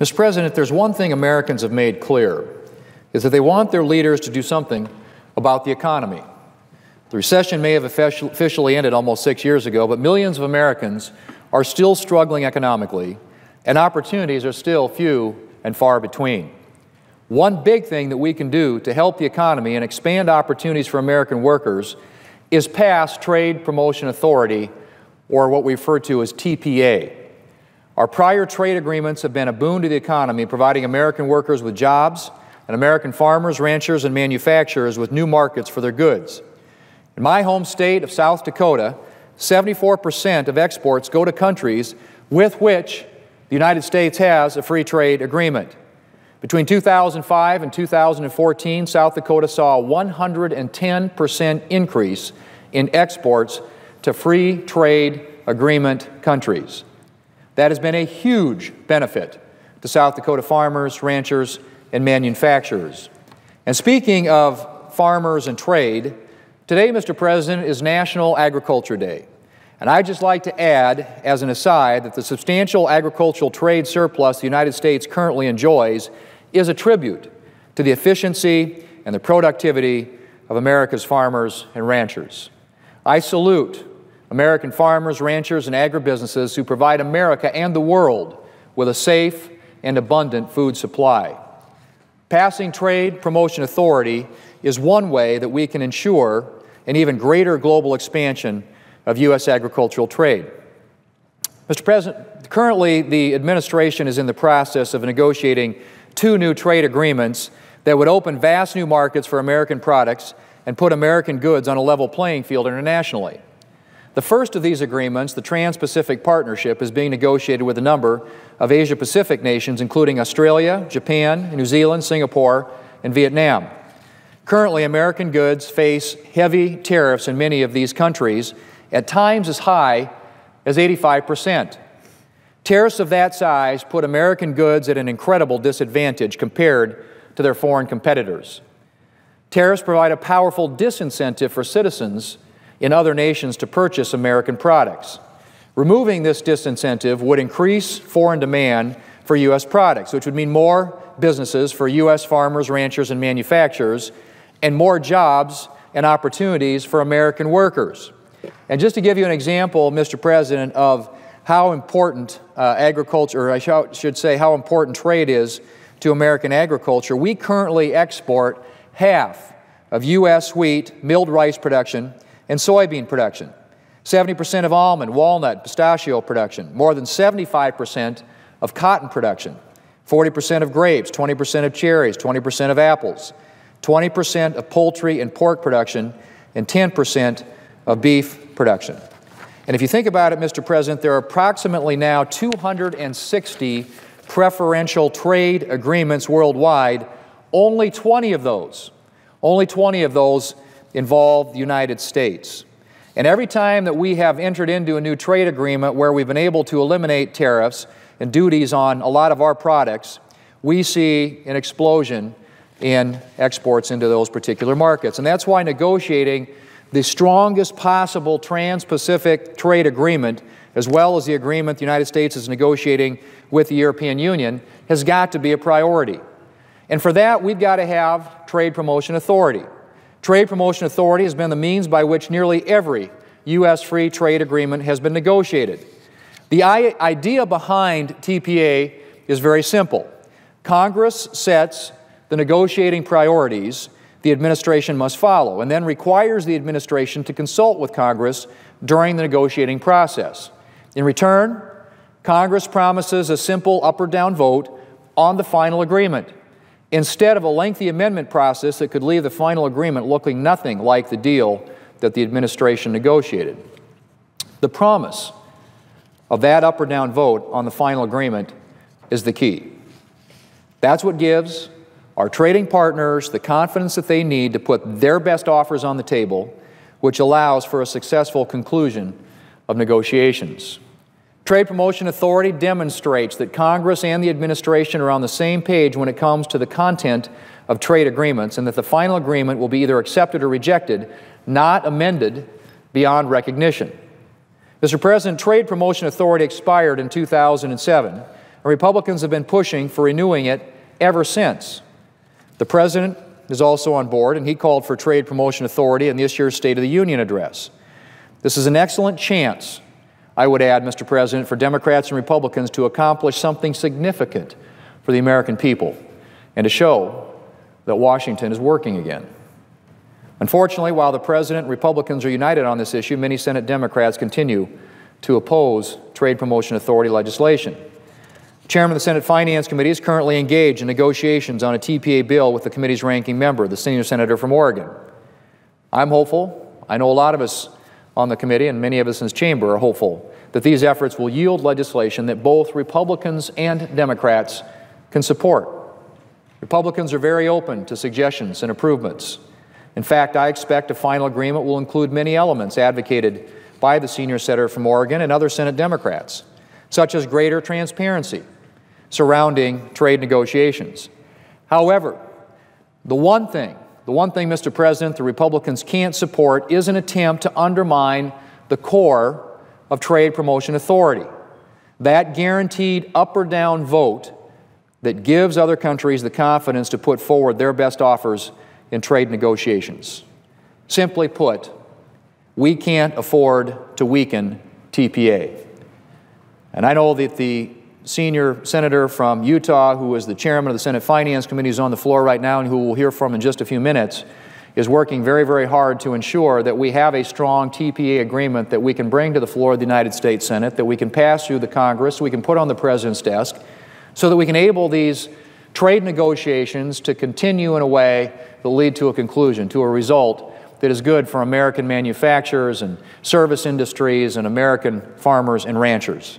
Mr. President, if there's one thing Americans have made clear, is that they want their leaders to do something about the economy. The recession may have officially ended almost six years ago, but millions of Americans are still struggling economically, and opportunities are still few and far between. One big thing that we can do to help the economy and expand opportunities for American workers is pass Trade Promotion Authority, or what we refer to as TPA. Our prior trade agreements have been a boon to the economy, providing American workers with jobs and American farmers, ranchers, and manufacturers with new markets for their goods. In my home state of South Dakota, 74% of exports go to countries with which the United States has a free trade agreement. Between 2005 and 2014, South Dakota saw a 110% increase in exports to free trade agreement countries. That has been a huge benefit to South Dakota farmers, ranchers, and manufacturers. And speaking of farmers and trade, today, Mr. President, is National Agriculture Day. And I'd just like to add, as an aside, that the substantial agricultural trade surplus the United States currently enjoys is a tribute to the efficiency and the productivity of America's farmers and ranchers. I salute American farmers, ranchers, and agribusinesses who provide America and the world with a safe and abundant food supply. Passing trade promotion authority is one way that we can ensure an even greater global expansion of U.S. agricultural trade. Mr. President, currently the administration is in the process of negotiating two new trade agreements that would open vast new markets for American products and put American goods on a level playing field internationally. The first of these agreements, the Trans Pacific Partnership, is being negotiated with a number of Asia Pacific nations, including Australia, Japan, New Zealand, Singapore, and Vietnam. Currently, American goods face heavy tariffs in many of these countries, at times as high as 85%. Tariffs of that size put American goods at an incredible disadvantage compared to their foreign competitors. Tariffs provide a powerful disincentive for citizens in other nations to purchase American products. Removing this disincentive would increase foreign demand for U.S. products, which would mean more businesses for U.S. farmers, ranchers, and manufacturers, and more jobs and opportunities for American workers. And just to give you an example, Mr. President, of how important uh, agriculture, or I should say, how important trade is to American agriculture, we currently export half of U.S. wheat, milled rice production and soybean production, 70% of almond, walnut, pistachio production, more than 75% of cotton production, 40% of grapes, 20% of cherries, 20% of apples, 20% of poultry and pork production, and 10% of beef production. And if you think about it, Mr. President, there are approximately now 260 preferential trade agreements worldwide. Only 20 of those, only 20 of those involve the United States. And every time that we have entered into a new trade agreement where we've been able to eliminate tariffs and duties on a lot of our products, we see an explosion in exports into those particular markets. And that's why negotiating the strongest possible trans Pacific trade agreement, as well as the agreement the United States is negotiating with the European Union, has got to be a priority. And for that, we've got to have trade promotion authority. Trade Promotion Authority has been the means by which nearly every U.S. free trade agreement has been negotiated. The idea behind TPA is very simple Congress sets the negotiating priorities the administration must follow and then requires the administration to consult with Congress during the negotiating process. In return, Congress promises a simple up or down vote on the final agreement instead of a lengthy amendment process that could leave the final agreement looking nothing like the deal that the administration negotiated. The promise of that up or down vote on the final agreement is the key. That's what gives our trading partners the confidence that they need to put their best offers on the table, which allows for a successful conclusion of negotiations. Trade Promotion Authority demonstrates that Congress and the administration are on the same page when it comes to the content of trade agreements and that the final agreement will be either accepted or rejected, not amended beyond recognition. Mr. President, Trade Promotion Authority expired in 2007, and Republicans have been pushing for renewing it ever since. The President is also on board, and he called for Trade Promotion Authority in this year's State of the Union address. This is an excellent chance I would add, Mr. President, for Democrats and Republicans to accomplish something significant for the American people and to show that Washington is working again. Unfortunately, while the President and Republicans are united on this issue, many Senate Democrats continue to oppose Trade Promotion Authority legislation. The Chairman of the Senate Finance Committee is currently engaged in negotiations on a TPA bill with the committee's ranking member, the senior senator from Oregon. I'm hopeful. I know a lot of us on the committee and many of us in this chamber are hopeful that these efforts will yield legislation that both Republicans and Democrats can support. Republicans are very open to suggestions and improvements. In fact, I expect a final agreement will include many elements advocated by the senior senator from Oregon and other Senate Democrats, such as greater transparency surrounding trade negotiations. However, the one thing the one thing, Mr. President, the Republicans can't support is an attempt to undermine the core of trade promotion authority. That guaranteed up or down vote that gives other countries the confidence to put forward their best offers in trade negotiations. Simply put, we can't afford to weaken TPA. And I know that the senior senator from Utah, who is the chairman of the Senate Finance Committee, is on the floor right now and who we'll hear from in just a few minutes, is working very, very hard to ensure that we have a strong TPA agreement that we can bring to the floor of the United States Senate, that we can pass through the Congress, we can put on the President's desk, so that we can enable these trade negotiations to continue in a way that lead to a conclusion, to a result that is good for American manufacturers and service industries and American farmers and ranchers.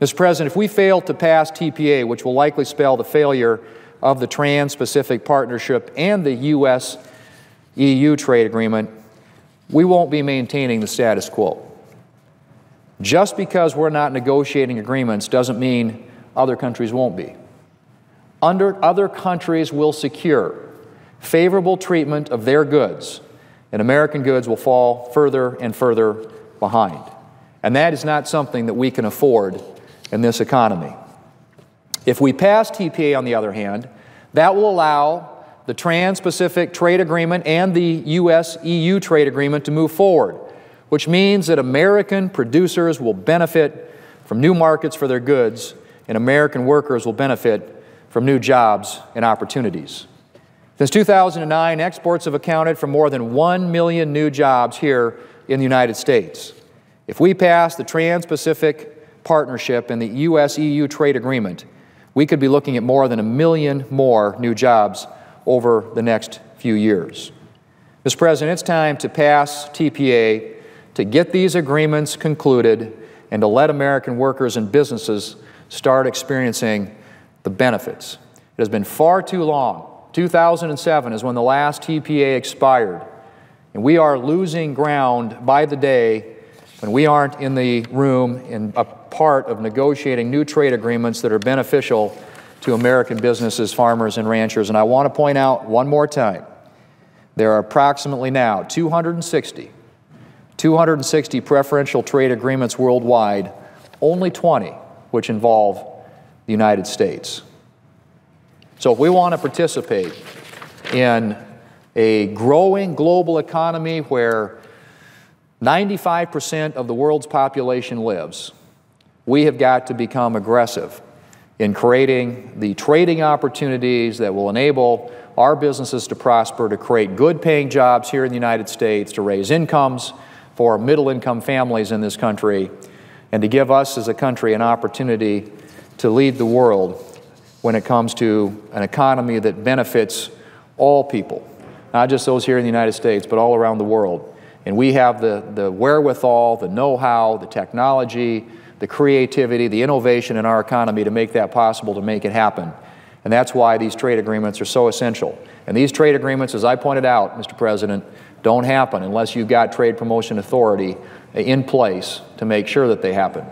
Mr. President, if we fail to pass TPA, which will likely spell the failure of the Trans Pacific Partnership and the U.S. EU trade agreement, we won't be maintaining the status quo. Just because we're not negotiating agreements doesn't mean other countries won't be. Under, other countries will secure favorable treatment of their goods, and American goods will fall further and further behind. And that is not something that we can afford in this economy. If we pass TPA, on the other hand, that will allow the Trans Pacific Trade Agreement and the U.S. EU Trade Agreement to move forward, which means that American producers will benefit from new markets for their goods and American workers will benefit from new jobs and opportunities. Since 2009, exports have accounted for more than 1 million new jobs here in the United States. If we pass the Trans Pacific partnership and the US EU trade agreement, we could be looking at more than a million more new jobs over the next few years. Mr. President, it's time to pass TPA, to get these agreements concluded, and to let American workers and businesses start experiencing the benefits. It has been far too long. 2007 is when the last TPA expired, and we are losing ground by the day when we aren't in the room in a part of negotiating new trade agreements that are beneficial to American businesses, farmers, and ranchers. And I want to point out one more time there are approximately now 260, 260 preferential trade agreements worldwide, only 20 which involve the United States. So if we want to participate in a growing global economy where 95% of the world's population lives, we have got to become aggressive in creating the trading opportunities that will enable our businesses to prosper, to create good paying jobs here in the United States, to raise incomes for middle income families in this country, and to give us as a country an opportunity to lead the world when it comes to an economy that benefits all people, not just those here in the United States, but all around the world. And we have the, the wherewithal, the know how, the technology, the creativity, the innovation in our economy to make that possible, to make it happen. And that's why these trade agreements are so essential. And these trade agreements, as I pointed out, Mr. President, don't happen unless you've got trade promotion authority in place to make sure that they happen.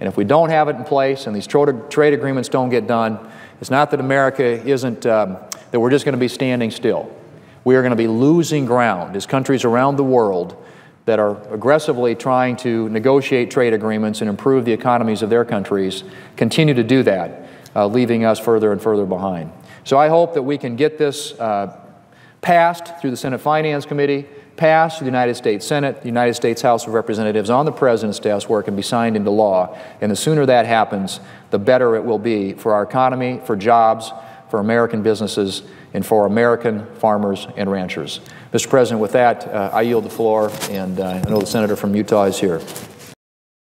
And if we don't have it in place and these trade agreements don't get done, it's not that America isn't, um, that we're just going to be standing still. We are going to be losing ground as countries around the world that are aggressively trying to negotiate trade agreements and improve the economies of their countries continue to do that, uh, leaving us further and further behind. So I hope that we can get this uh, passed through the Senate Finance Committee, passed through the United States Senate, the United States House of Representatives on the President's desk where it can be signed into law. And the sooner that happens, the better it will be for our economy, for jobs, for American businesses and for American farmers and ranchers. Mr. President, with that, uh, I yield the floor, and uh, I know the senator from Utah is here.